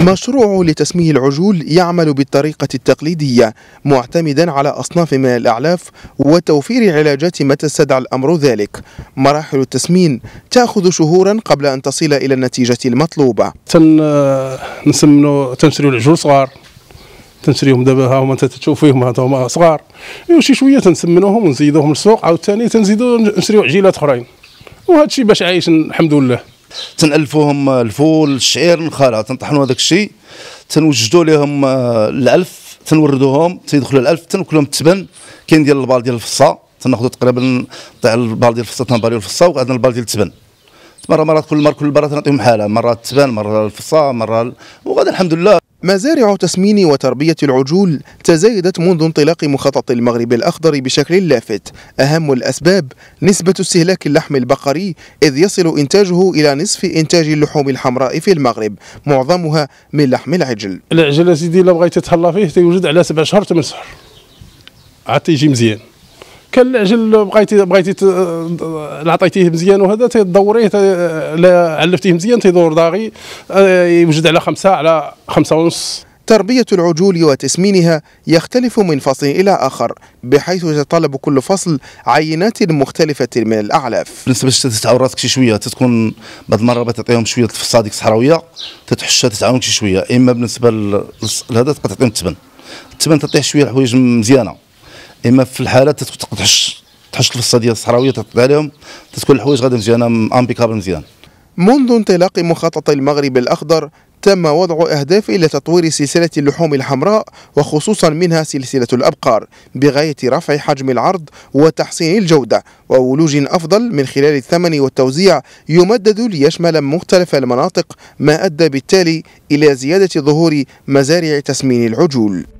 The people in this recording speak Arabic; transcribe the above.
مشروع لتسميه العجول يعمل بالطريقة التقليدية معتمدا على أصناف من الأعلاف وتوفير علاجات متى استدعى الأمر ذلك مراحل التسمين تأخذ شهورا قبل أن تصل إلى النتيجة المطلوبة تنسمنوا آه، نسمنو العجول صغار تنشريهم دابا ها هما تشوف فيهم هما صغار وشي شويه تنسمنوهم ونزيدوهم للسوق عاوتاني تنزيدو نشريو عجيلات اخرين وهذا الشيء باش عايش الحمد لله تنالفوهم الفول الشعير النخاله تنطحنوا هذاك الشيء تنوجدوا لهم آه، الالف تنوردوهم تيدخلوا الالف تناكلهم التبن كاين ديال البار ديال الفصه تناخذوا تقريبا تاع البار ديال الفصه تنباريو الفصه وعندنا البار ديال التبن مره مرات كل مره كل مره تنعطيهم حاله مره التبان مره الفصه مره وغادي الحمد لله مزارع تسمين وتربية العجول تزايدت منذ انطلاق مخطط المغرب الأخضر بشكل لافت أهم الأسباب نسبة استهلاك اللحم البقري إذ يصل إنتاجه إلى نصف إنتاج اللحوم الحمراء في المغرب معظمها من لحم العجل العجل سيدي لو بغيت تهلا فيه تيوجد على سبع شهور ثمان شهور عاد تيجي مزيان كان العجل بغيتي بغيتي عطيتيه مزيان وهذا تدوريه علفتيه مزيان تيدور داغي آه، يوجد على خمسه على خمسه ونص تربية العجول وتسمينها يختلف من فصل إلى آخر بحيث يتطلب كل فصل عينات مختلفة من الأعلاف بالنسبة للتعور راسك شي شوية تتكون بعض المرات تعطيهم شوية الفصة ديك الصحراوية تتحشها تتعاونك شي شوية إما بالنسبة لهذا تبقى تعطيهم التبن التبن تعطيه شوية الحوايج مزيانة اما في الحاله تتكون تحش تحش الفصه ديال الصحراويه تطلع عليهم تتكون الحوايج غادي مزيانه امبيكابل مزيان منذ انطلاق مخطط المغرب الاخضر تم وضع أهداف إلى تطوير سلسلة اللحوم الحمراء وخصوصا منها سلسلة الأبقار بغاية رفع حجم العرض وتحسين الجودة وولوج أفضل من خلال الثمن والتوزيع يمدد ليشمل مختلف المناطق ما أدى بالتالي إلى زيادة ظهور مزارع تسمين العجول